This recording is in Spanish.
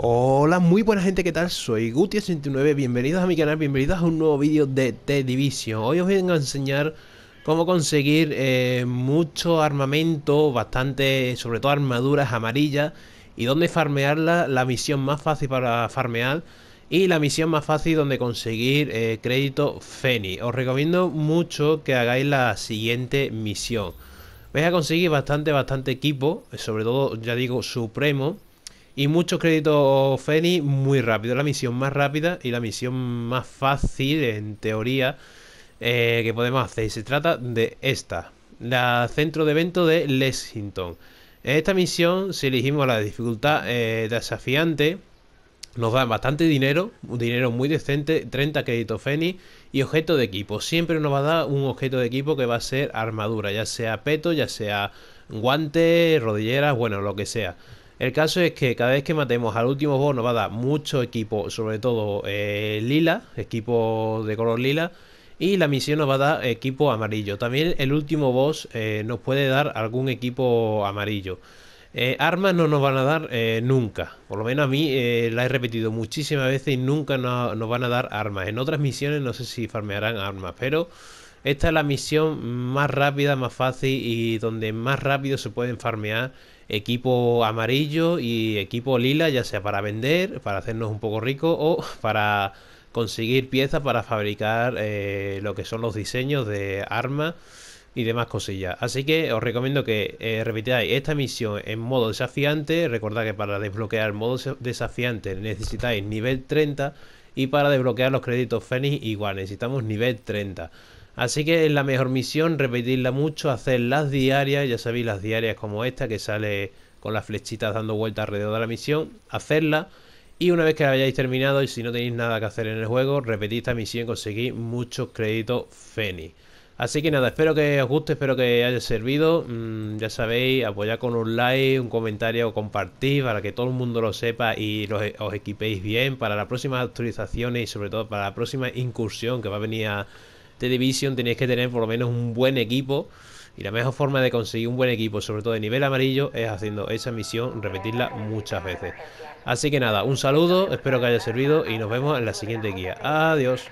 Hola, muy buena gente, ¿qué tal? Soy Guti69, bienvenidos a mi canal, bienvenidos a un nuevo vídeo de t Division Hoy os vengo a enseñar cómo conseguir eh, mucho armamento, bastante, sobre todo armaduras amarillas Y dónde farmearla, la misión más fácil para farmear Y la misión más fácil donde conseguir eh, crédito Feni Os recomiendo mucho que hagáis la siguiente misión Vais a conseguir bastante, bastante equipo, sobre todo, ya digo, supremo y muchos créditos Feni muy rápido. La misión más rápida y la misión más fácil, en teoría, eh, que podemos hacer. Y se trata de esta. La centro de evento de Lexington. En esta misión, si elegimos la dificultad eh, desafiante, nos dan bastante dinero, un dinero muy decente, 30 créditos Feni y objeto de equipo. Siempre nos va a dar un objeto de equipo que va a ser armadura, ya sea peto, ya sea guantes, rodilleras, bueno, lo que sea. El caso es que cada vez que matemos al último boss nos va a dar mucho equipo, sobre todo eh, lila, equipo de color lila, y la misión nos va a dar equipo amarillo. También el último boss eh, nos puede dar algún equipo amarillo. Eh, armas no nos van a dar nunca. Por lo menos a mí la he repetido muchísimas veces y nunca nos van a dar armas. En otras misiones no sé si farmearán armas, pero esta es la misión más rápida, más fácil y donde más rápido se pueden farmear equipo amarillo y equipo lila, ya sea para vender, para hacernos un poco rico o para conseguir piezas para fabricar eh, lo que son los diseños de armas y demás cosillas. Así que os recomiendo que eh, repitáis esta misión en modo desafiante. Recordad que para desbloquear el modo desafiante necesitáis nivel 30 y para desbloquear los créditos Fénix igual necesitamos nivel 30. Así que es la mejor misión, repetirla mucho, hacer las diarias, ya sabéis las diarias como esta que sale con las flechitas dando vueltas alrededor de la misión, hacerla y una vez que hayáis terminado y si no tenéis nada que hacer en el juego, repetid esta misión y conseguís muchos créditos Feni. Así que nada, espero que os guste, espero que haya servido. Mm, ya sabéis, apoyad con un like, un comentario, o compartir para que todo el mundo lo sepa y e, os equipéis bien para las próximas actualizaciones y sobre todo para la próxima incursión que va a venir a de este Division tenéis que tener por lo menos un buen equipo. Y la mejor forma de conseguir un buen equipo, sobre todo de nivel amarillo, es haciendo esa misión, repetirla muchas veces. Así que nada, un saludo, espero que haya servido y nos vemos en la siguiente guía. Adiós.